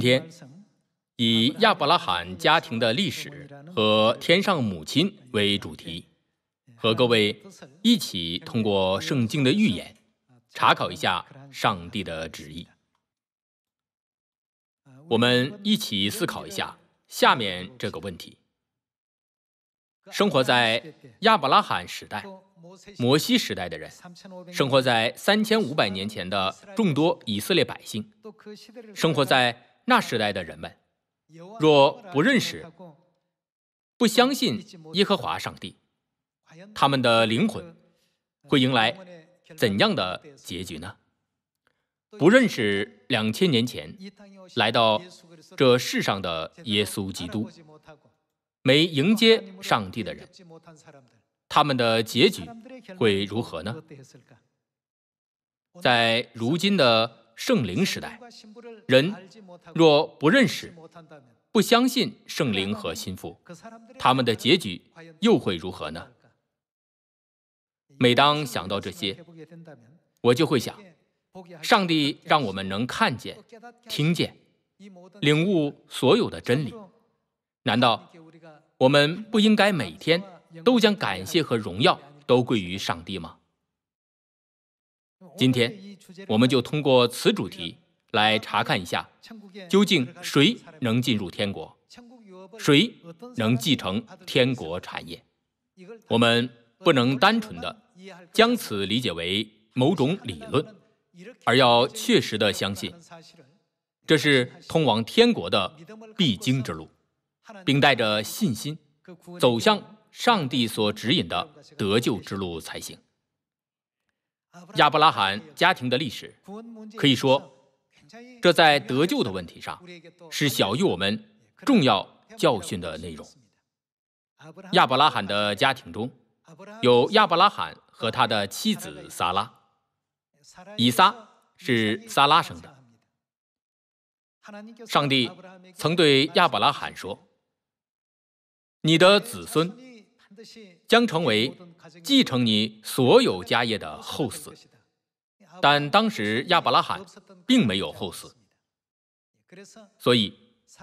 今天以亚伯拉罕家庭的历史和天上母亲为主题，和各位一起通过圣经的预言查考一下上帝的旨意。我们一起思考一下下面这个问题：生活在亚伯拉罕时代、摩西时代的人，生活在三千五百年前的众多以色列百姓，生活在。那时代的人们，若不认识、不相信耶和华上帝，他们的灵魂会迎来怎样的结局呢？不认识两千年前来到这世上的耶稣基督，没迎接上帝的人，他们的结局会如何呢？在如今的。圣灵时代，人若不认识、不相信圣灵和信腹，他们的结局又会如何呢？每当想到这些，我就会想：上帝让我们能看见、听见、领悟所有的真理，难道我们不应该每天都将感谢和荣耀都归于上帝吗？今天，我们就通过此主题来查看一下，究竟谁能进入天国，谁能继承天国产业。我们不能单纯的将此理解为某种理论，而要确实的相信，这是通往天国的必经之路，并带着信心走向上帝所指引的得救之路才行。亚伯拉罕家庭的历史，可以说，这在得救的问题上是小于我们重要教训的内容。亚伯拉罕的家庭中有亚伯拉罕和他的妻子撒拉，以撒是撒拉生的。上帝曾对亚伯拉罕说：“你的子孙。”将成为继承你所有家业的后嗣，但当时亚伯拉罕并没有后嗣，所以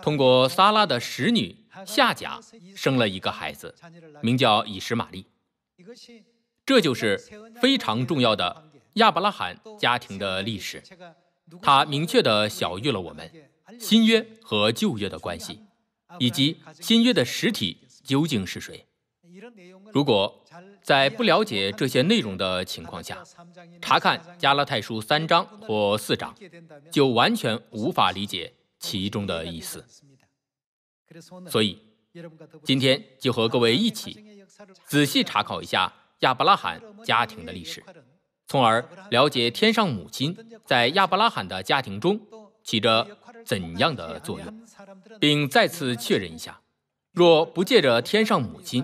通过撒拉的使女夏甲生了一个孩子，名叫以实玛利。这就是非常重要的亚伯拉罕家庭的历史。它明确地晓喻了我们新约和旧约的关系，以及新约的实体究竟是谁。如果在不了解这些内容的情况下，查看加拉太书三章或四章，就完全无法理解其中的意思。所以，今天就和各位一起仔细查考一下亚伯拉罕家庭的历史，从而了解天上母亲在亚伯拉罕的家庭中起着怎样的作用，并再次确认一下：若不借着天上母亲，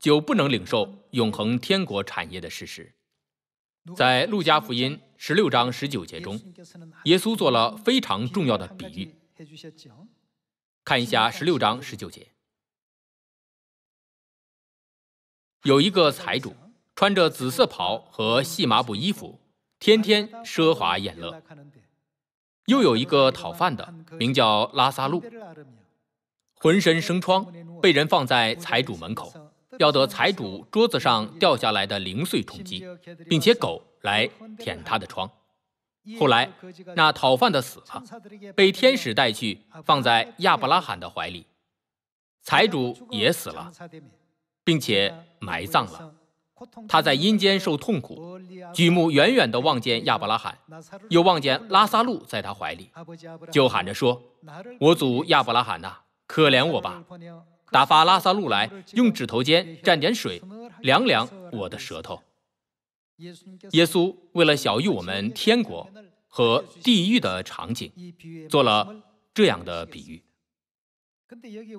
就不能领受永恒天国产业的事实。在路加福音十六章十九节中，耶稣做了非常重要的比喻。看一下十六章十九节，有一个财主穿着紫色袍和细麻布衣服，天天奢华宴乐；又有一个讨饭的，名叫拉萨路，浑身生疮，被人放在财主门口。要得财主桌子上掉下来的零碎充饥，并且狗来舔他的床。后来那讨饭的死了，被天使带去，放在亚伯拉罕的怀里。财主也死了，并且埋葬了。他在阴间受痛苦，举目远远地望见亚伯拉罕，又望见拉萨路在他怀里，就喊着说：“我祖亚伯拉罕呐，可怜我吧！”打发拉萨路来，用指头尖蘸点水，凉凉我的舌头。耶稣为了小喻我们天国和地狱的场景，做了这样的比喻。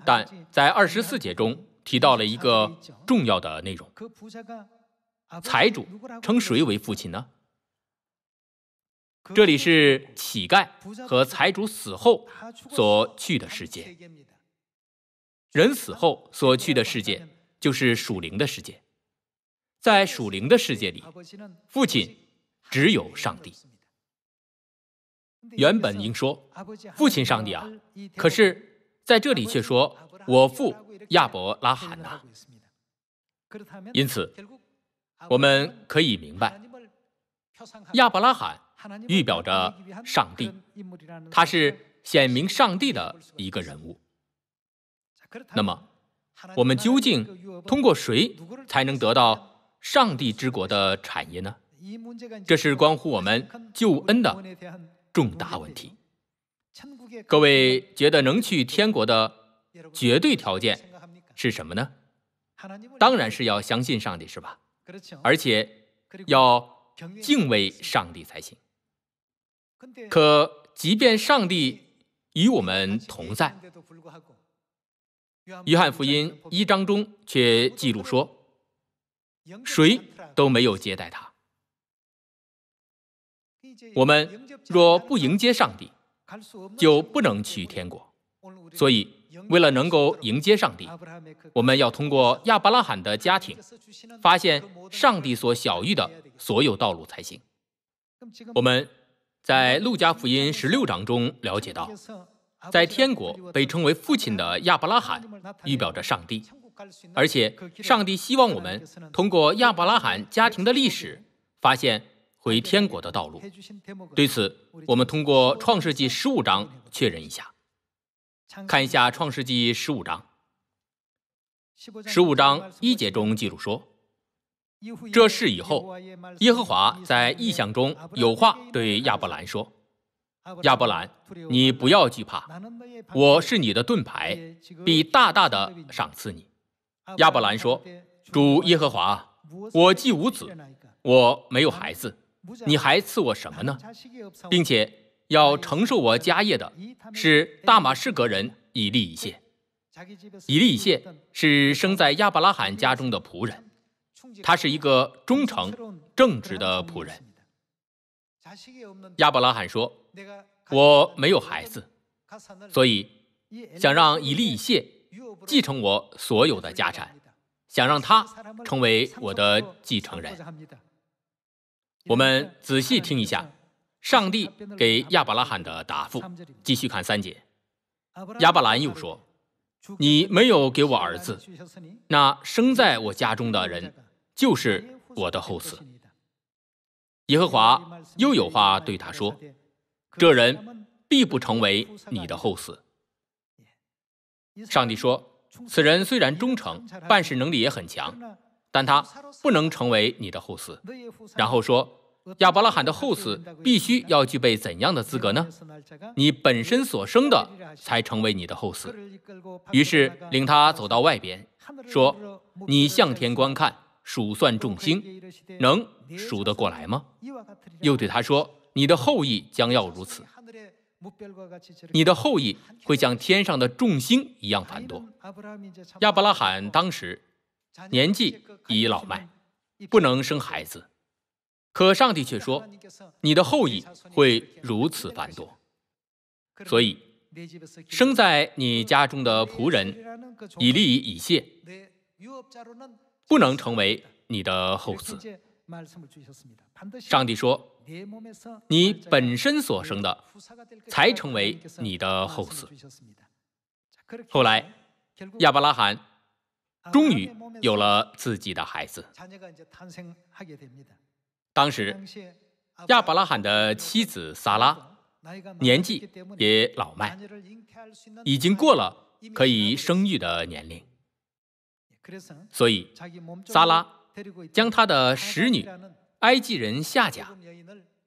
但在二十四节中提到了一个重要的内容：财主称谁为父亲呢？这里是乞丐和财主死后所去的世界。人死后所去的世界就是属灵的世界，在属灵的世界里，父亲只有上帝。原本应说“父亲上帝啊”，可是在这里却说“我父亚伯拉罕呐”。因此，我们可以明白，亚伯拉罕预表着上帝，他是显明上帝的一个人物。那么，我们究竟通过谁才能得到上帝之国的产业呢？这是关乎我们救恩的重大问题。各位觉得能去天国的绝对条件是什么呢？当然是要相信上帝，是吧？而且要敬畏上帝才行。可即便上帝与我们同在。约翰福音一章中却记录说，谁都没有接待他。我们若不迎接上帝，就不能去天国。所以，为了能够迎接上帝，我们要通过亚伯拉罕的家庭，发现上帝所小遇的所有道路才行。我们在路加福音十六章中了解到。在天国被称为父亲的亚伯拉罕，预表着上帝，而且上帝希望我们通过亚伯拉罕家庭的历史，发现回天国的道路。对此，我们通过创世纪十五章确认一下，看一下创世纪十五章，十五章一节中记录说，这事以后，耶和华在异象中有话对亚伯兰说。亚伯兰，你不要惧怕，我是你的盾牌，必大大的赏赐你。亚伯兰说：“主耶和华，我既无子，我没有孩子，你还赐我什么呢？并且要承受我家业的是大马士革人以利以谢，以利以谢是生在亚伯拉罕家中的仆人，他是一个忠诚正直的仆人。”亚伯拉罕说：“我没有孩子，所以想让以利以谢继承我所有的家产，想让他成为我的继承人。”我们仔细听一下上帝给亚伯拉罕的答复。继续看三节，亚伯兰又说：“你没有给我儿子，那生在我家中的人就是我的后嗣。”耶和华又有话对他说：“这人必不成为你的后嗣。”上帝说：“此人虽然忠诚，办事能力也很强，但他不能成为你的后嗣。”然后说：“亚伯拉罕的后嗣必须要具备怎样的资格呢？你本身所生的才成为你的后嗣。”于是领他走到外边，说：“你向天观看。”数算众星，能数得过来吗？又对他说：“你的后裔将要如此，你的后裔会像天上的众星一样繁多。”亚伯拉罕当时年纪已老迈，不能生孩子，可上帝却说：“你的后裔会如此繁多。”所以，生在你家中的仆人，以利以谢。不能成为你的后嗣。上帝说：“你本身所生的，才成为你的后嗣。”后来，亚伯拉罕终于有了自己的孩子。当时，亚伯拉罕的妻子萨拉年纪也老迈，已经过了可以生育的年龄。所以，撒拉将他的使女埃及人夏甲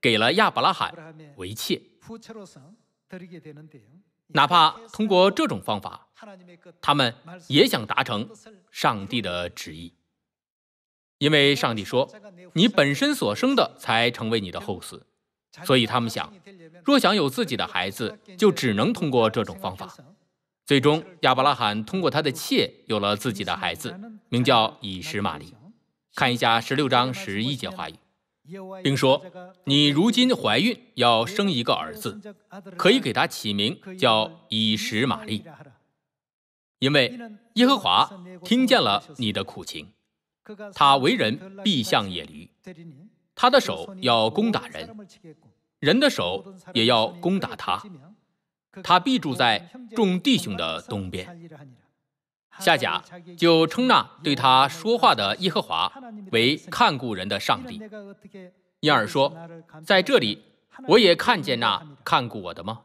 给了亚伯拉罕为妾。哪怕通过这种方法，他们也想达成上帝的旨意，因为上帝说：“你本身所生的才成为你的后嗣。”所以他们想，若想有自己的孩子，就只能通过这种方法。最终，亚伯拉罕通过他的妾有了自己的孩子，名叫以实玛利。看一下十六章十一节话语，并说：“你如今怀孕，要生一个儿子，可以给他起名叫以实玛利，因为耶和华听见了你的苦情，他为人必像野驴，他的手要攻打人，人的手也要攻打他。”他必住在众弟兄的东边。夏甲就称那对他说话的耶和华为看顾人的上帝。因而说，在这里我也看见那看顾我的吗？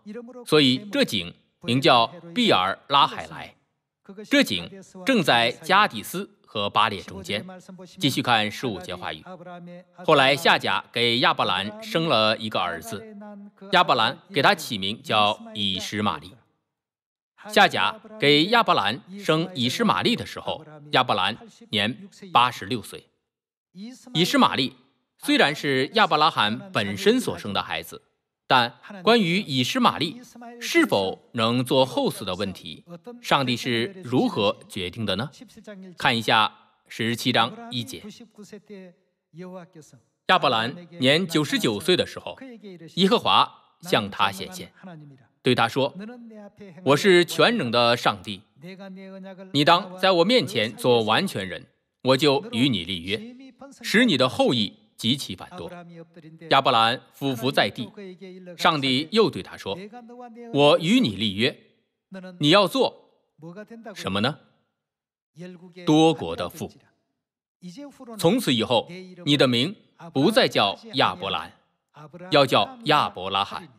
所以这井名叫毕尔拉海莱。这井正在加底斯。和巴列中间，继续看十五节话语。后来夏甲给亚伯兰生了一个儿子，亚伯兰给他起名叫以实玛利。夏甲给亚伯兰生以实玛利的时候，亚伯兰年八十六岁。以实玛利虽然是亚伯拉罕本身所生的孩子。但关于以诗玛利是否能做后嗣的问题，上帝是如何决定的呢？看一下十七章一节。亚伯兰年九十九岁的时候，耶和华向他显现，对他说：“我是全能的上帝，你当在我面前做完全人，我就与你立约，使你的后裔。”极其繁多，亚伯兰俯伏在地，上帝又对他说：“我与你立约，你要做什么呢？多国的父。从此以后，你的名不再叫亚伯兰，要叫亚伯拉罕，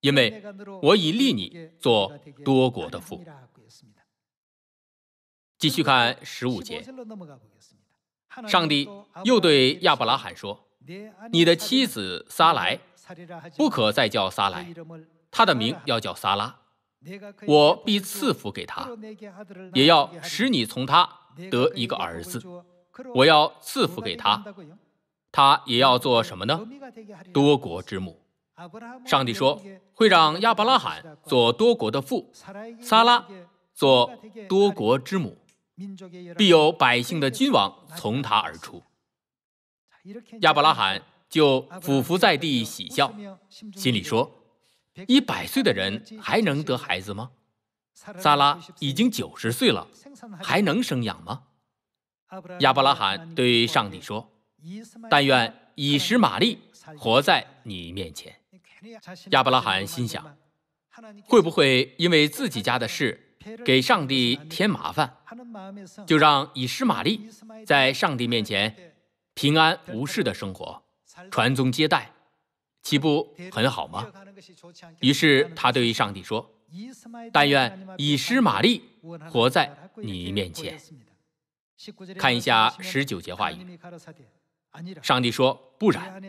因为我已立你做多国的父。”继续看十五节。上帝又对亚伯拉罕说：“你的妻子撒莱，不可再叫撒莱，她的名要叫撒拉。我必赐福给她，也要使你从她得一个儿子。我要赐福给她，她也要做什么呢？多国之母。上帝说，会让亚伯拉罕做多国的父，撒拉做多国之母。”必有百姓的君王从他而出。亚伯拉罕就俯伏在地，喜笑，心里说：“一百岁的人还能得孩子吗？撒拉已经九十岁了，还能生养吗？”亚伯拉罕对上帝说：“但愿以实玛利活在你面前。”亚伯拉罕心想：“会不会因为自己家的事？”给上帝添麻烦，就让以诗玛利在上帝面前平安无事的生活，传宗接代，岂不很好吗？于是他对于上帝说：“但愿以诗玛利活在你面前。”看一下十九节话语，上帝说：“不然，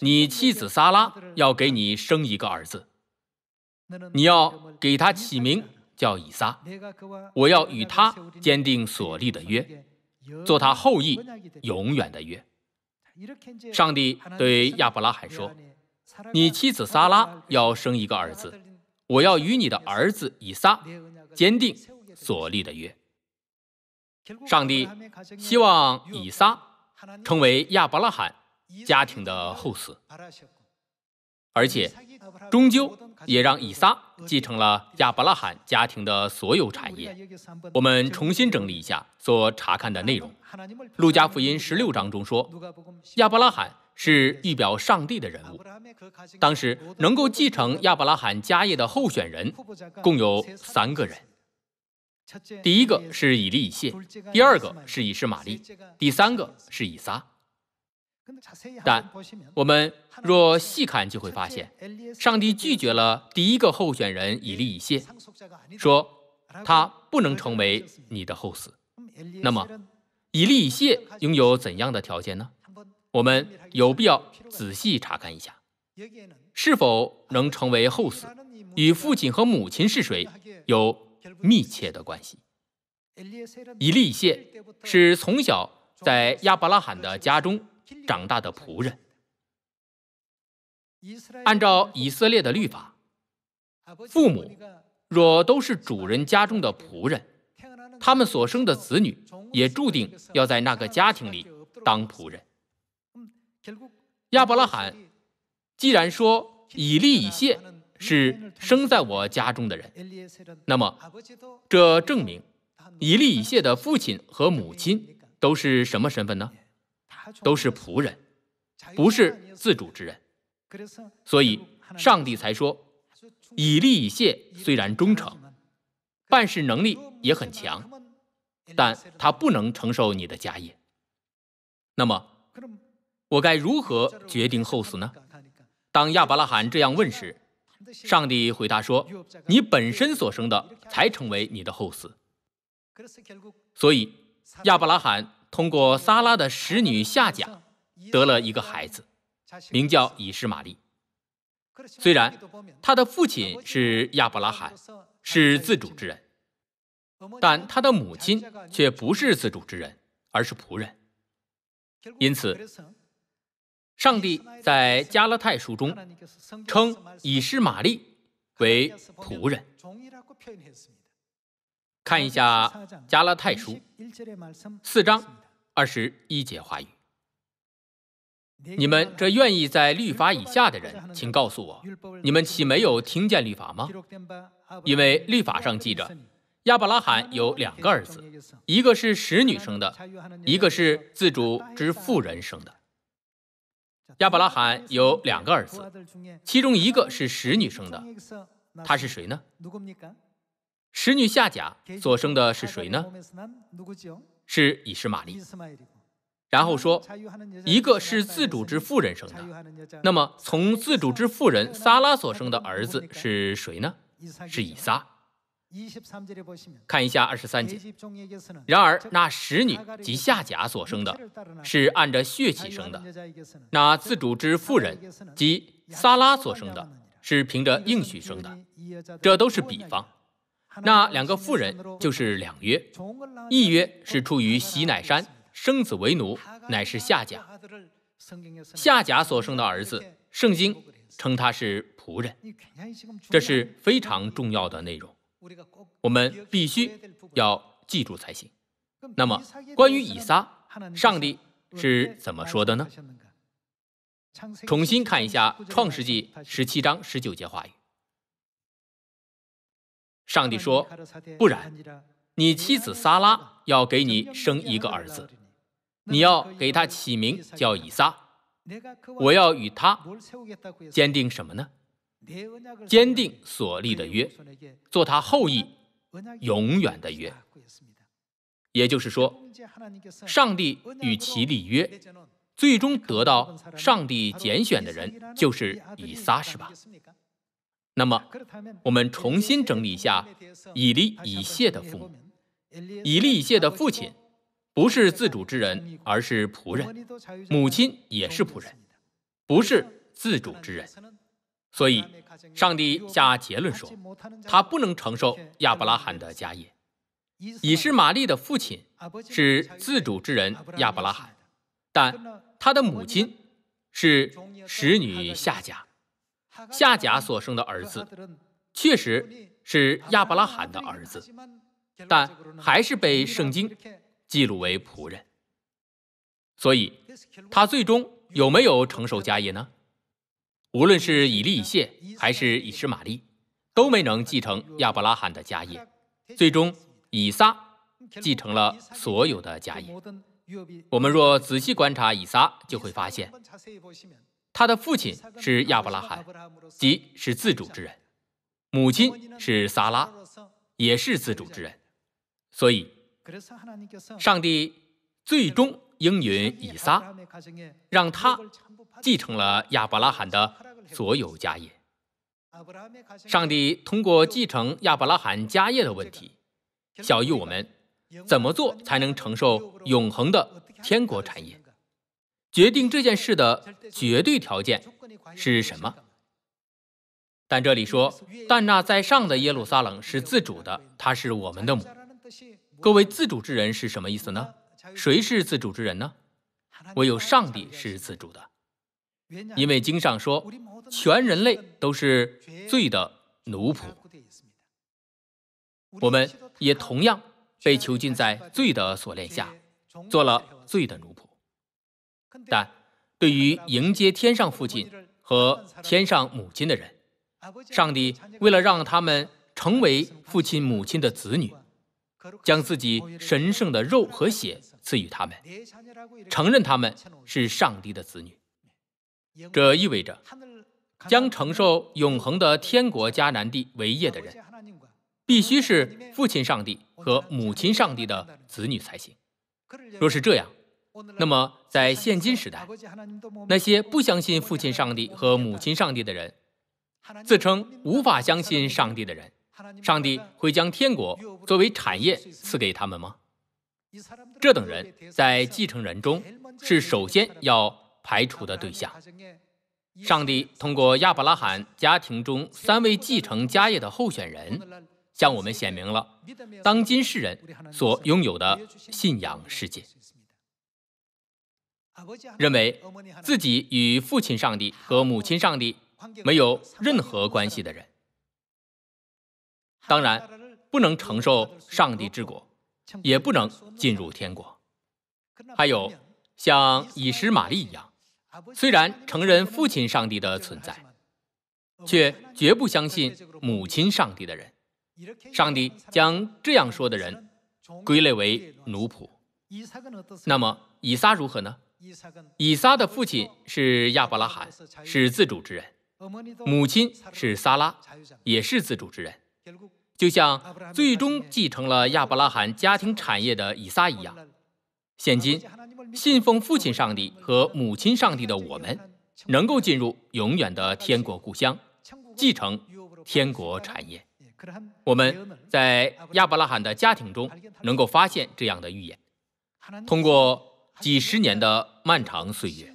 你妻子撒拉要给你生一个儿子，你要给他起名。”叫以撒，我要与他坚定所立的约，做他后裔永远的约。上帝对亚伯拉罕说：“你妻子撒拉要生一个儿子，我要与你的儿子以撒坚定所立的约。上帝希望以撒成为亚伯拉罕家庭的后嗣。”而且，终究也让以撒继承了亚伯拉罕家庭的所有产业。我们重新整理一下所查看的内容。路加福音十六章中说，亚伯拉罕是预表上帝的人物。当时能够继承亚伯拉罕家业的候选人共有三个人：第一个是以利以谢，第二个是以实玛利，第三个是以撒。但我们若细看，就会发现，上帝拒绝了第一个候选人以利以谢，说他不能成为你的后嗣。那么，以利以谢拥有怎样的条件呢？我们有必要仔细查看一下，是否能成为后嗣，与父亲和母亲是谁有密切的关系。以利以谢是从小在亚伯拉罕的家中。长大的仆人。按照以色列的律法，父母若都是主人家中的仆人，他们所生的子女也注定要在那个家庭里当仆人。亚伯拉罕既然说以利以谢是生在我家中的人，那么这证明以利以谢的父亲和母亲都是什么身份呢？都是仆人，不是自主之人，所以上帝才说：以利以谢虽然忠诚，办事能力也很强，但他不能承受你的家业。那么我该如何决定后嗣呢？当亚伯拉罕这样问时，上帝回答说：你本身所生的才成为你的后嗣。所以亚伯拉罕。通过撒拉的使女夏甲得了一个孩子，名叫以实玛利。虽然他的父亲是亚伯拉罕，是自主之人，但他的母亲却不是自主之人，而是仆人。因此，上帝在加勒泰书中称以实玛利为仆人。看一下加勒泰书四章。二十一节话语，你们这愿意在律法以下的人，请告诉我，你们岂没有听见律法吗？因为律法上记着，亚伯拉罕有两个儿子，一个是使女生的，一个是自主之妇人生的。亚伯拉罕有两个儿子，其中一个是使女生的，他是谁呢？使女夏甲所生的是谁呢？是以实玛利，然后说，一个是自主之妇人生的，那么从自主之妇人撒拉所生的儿子是谁呢？是以撒。看一下二十三节。然而那使女及夏甲所生的是按着血气生的，那自主之妇人及撒拉所生的是凭着应许生的，这都是比方。那两个妇人就是两约，一约是出于喜乃山生子为奴，乃是夏甲。夏甲所生的儿子，圣经称他是仆人，这是非常重要的内容，我们必须要记住才行。那么关于以撒，上帝是怎么说的呢？重新看一下《创世纪》十七章十九节话语。上帝说：“不然，你妻子撒拉要给你生一个儿子，你要给他起名叫以撒。我要与他坚定什么呢？坚定所立的约，做他后裔，永远的约。也就是说，上帝与其立约，最终得到上帝拣选的人就是以撒，是吧？”那么，我们重新整理一下以利以谢的父母。以利以谢的父亲不是自主之人，而是仆人；母亲也是仆人，不是自主之人。所以，上帝下结论说，他不能承受亚伯拉罕的家业。以斯玛利的父亲是自主之人亚伯拉罕，但他的母亲是使女夏甲。夏甲所生的儿子，确实是亚伯拉罕的儿子，但还是被圣经记录为仆人。所以，他最终有没有承受家业呢？无论是以利谢还是以实玛利，都没能继承亚伯拉罕的家业。最终，以撒继承了所有的家业。我们若仔细观察以撒，就会发现。他的父亲是亚伯拉罕，即是自主之人；母亲是撒拉，也是自主之人。所以，上帝最终应允以撒，让他继承了亚伯拉罕的所有家业。上帝通过继承亚伯拉罕家业的问题，小于我们怎么做才能承受永恒的天国产业。决定这件事的绝对条件是什么？但这里说，但那在上的耶路撒冷是自主的，他是我们的母。各位自主之人是什么意思呢？谁是自主之人呢？唯有上帝是自主的，因为经上说，全人类都是罪的奴仆，我们也同样被囚禁在罪的锁链下，做了罪的奴仆。但对于迎接天上父亲和天上母亲的人，上帝为了让他们成为父亲母亲的子女，将自己神圣的肉和血赐予他们，承认他们是上帝的子女。这意味着，将承受永恒的天国迦南地为业的人，必须是父亲上帝和母亲上帝的子女才行。若是这样。那么，在现今时代，那些不相信父亲上帝和母亲上帝的人，自称无法相信上帝的人，上帝会将天国作为产业赐给他们吗？这等人在继承人中是首先要排除的对象。上帝通过亚伯拉罕家庭中三位继承家业的候选人，向我们显明了当今世人所拥有的信仰世界。认为自己与父亲上帝和母亲上帝没有任何关系的人，当然不能承受上帝之国，也不能进入天国。还有像以实玛利一样，虽然承认父亲上帝的存在，却绝不相信母亲上帝的人，上帝将这样说的人归类为奴仆。那么以撒如何呢？以撒的父亲是亚伯拉罕，是自主之人；母亲是撒拉，也是自主之人。就像最终继承了亚伯拉罕家庭产业的以撒一样，现今信奉父亲上帝和母亲上帝的我们，能够进入永远的天国故乡，继承天国产业。我们在亚伯拉罕的家庭中能够发现这样的预言，通过。几十年的漫长岁月，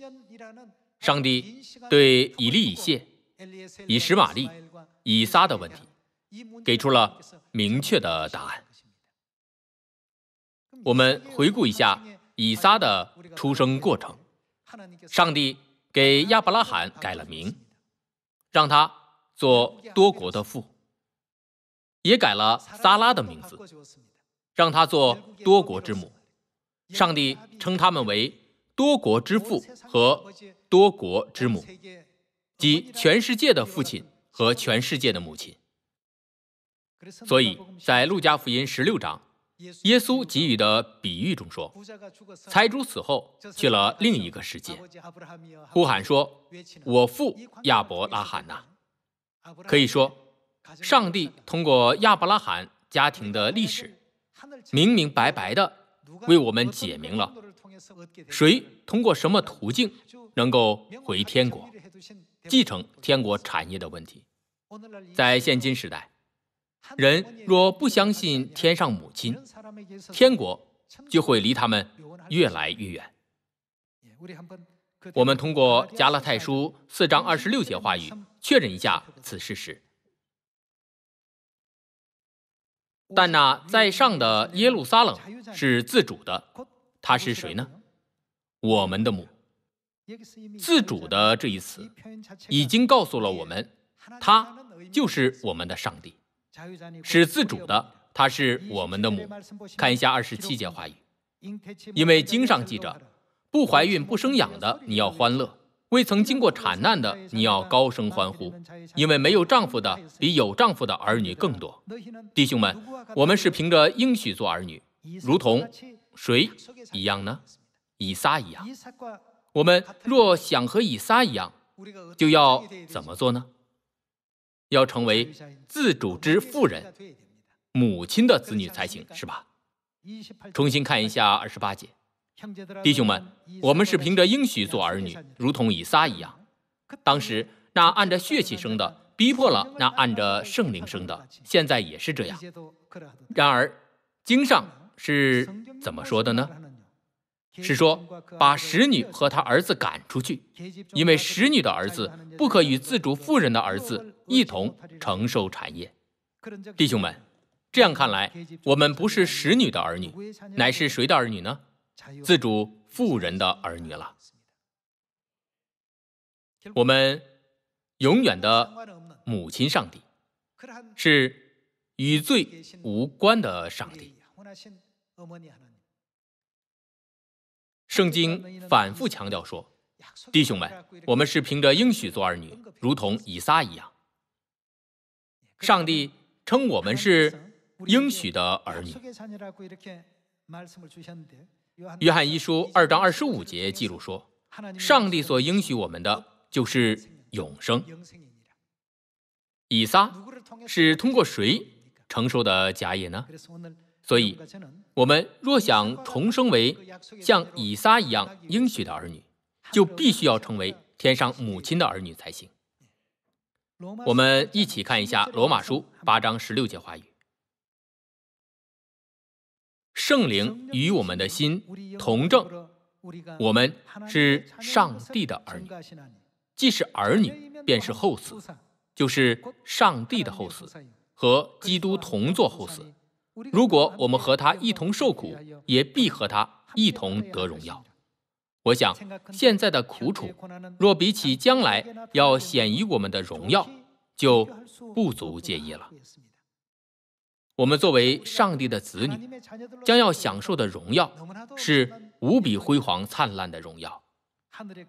上帝对以利以谢、以实玛利、以撒的问题，给出了明确的答案。我们回顾一下以撒的出生过程：上帝给亚伯拉罕改了名，让他做多国的父；也改了撒拉的名字，让他做多国之母。上帝称他们为多国之父和多国之母，即全世界的父亲和全世界的母亲。所以在路加福音十六章，耶稣给予的比喻中说，财主死后去了另一个世界，呼喊说：“我父亚伯拉罕呐！”可以说，上帝通过亚伯拉罕家庭的历史，明明白白的。为我们解明了谁通过什么途径能够回天国、继承天国产业的问题。在现今时代，人若不相信天上母亲，天国就会离他们越来越远。我们通过《加拉太书》四章二十六节话语确认一下此事实。但那在上的耶路撒冷是自主的，他是谁呢？我们的母。自主的这一词已经告诉了我们，他就是我们的上帝，是自主的，他是我们的母。看一下二十七节话语，因为经上记着，不怀孕不生养的你要欢乐。未曾经过产难的，你要高声欢呼，因为没有丈夫的比有丈夫的儿女更多。弟兄们，我们是凭着应许做儿女，如同谁一样呢？以撒一样。我们若想和以撒一样，就要怎么做呢？要成为自主之妇人、母亲的子女才行，是吧？重新看一下二十八节。弟兄们，我们是凭着应许做儿女，如同以撒一样。当时那按着血气生的逼迫了那按着圣灵生的，现在也是这样。然而经上是怎么说的呢？是说把使女和她儿子赶出去，因为使女的儿子不可与自主妇人的儿子一同承受产业。弟兄们，这样看来，我们不是使女的儿女，乃是谁的儿女呢？自主富人的儿女了，我们永远的母亲上帝是与罪无关的上帝。圣经反复强调说，弟兄们，我们是凭着应许做儿女，如同以撒一样。上帝称我们是应许的儿女。约翰一书二章二十五节记录说：“上帝所应许我们的就是永生。”以撒是通过谁承受的甲业呢？所以，我们若想重生为像以撒一样应许的儿女，就必须要成为天上母亲的儿女才行。我们一起看一下罗马书八章十六节话语。圣灵与我们的心同证，我们是上帝的儿女，既是儿女，便是后嗣，就是上帝的后嗣，和基督同作后嗣。如果我们和他一同受苦，也必和他一同得荣耀。我想，现在的苦楚，若比起将来要显于我们的荣耀，就不足介意了。我们作为上帝的子女，将要享受的荣耀是无比辉煌灿烂的荣耀。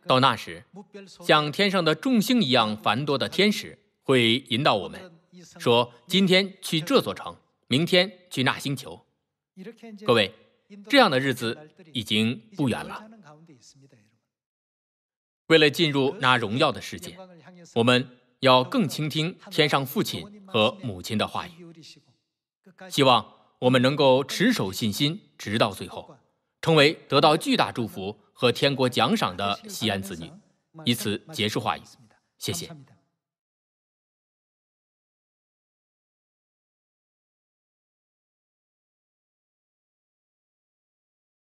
到那时，像天上的众星一样繁多的天使会引导我们，说：“今天去这座城，明天去那星球。”各位，这样的日子已经不远了。为了进入那荣耀的世界，我们要更倾听天上父亲和母亲的话语。希望我们能够持守信心，直到最后，成为得到巨大祝福和天国奖赏的西安子女。以此结束话语，谢谢。